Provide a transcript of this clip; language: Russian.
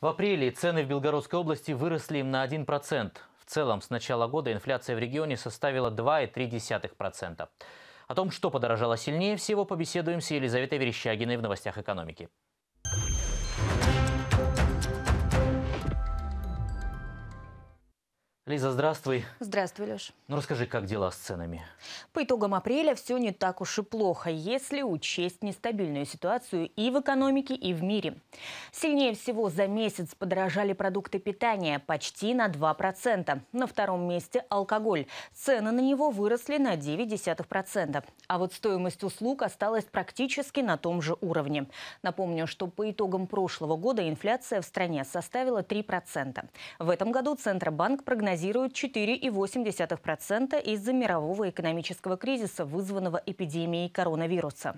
В апреле цены в Белгородской области выросли на 1%. В целом, с начала года инфляция в регионе составила 2,3%. О том, что подорожало сильнее всего, побеседуем с Елизаветой Верещагиной в новостях экономики. Лиза, здравствуй. Здравствуй, Леш. Ну расскажи, как дела с ценами? По итогам апреля все не так уж и плохо, если учесть нестабильную ситуацию и в экономике, и в мире. Сильнее всего за месяц подорожали продукты питания почти на 2%. На втором месте алкоголь. Цены на него выросли на 0,9%. А вот стоимость услуг осталась практически на том же уровне. Напомню, что по итогам прошлого года инфляция в стране составила 3%. В этом году Центробанк прогнозирует прогнозируют 4,8% из-за мирового экономического кризиса, вызванного эпидемией коронавируса.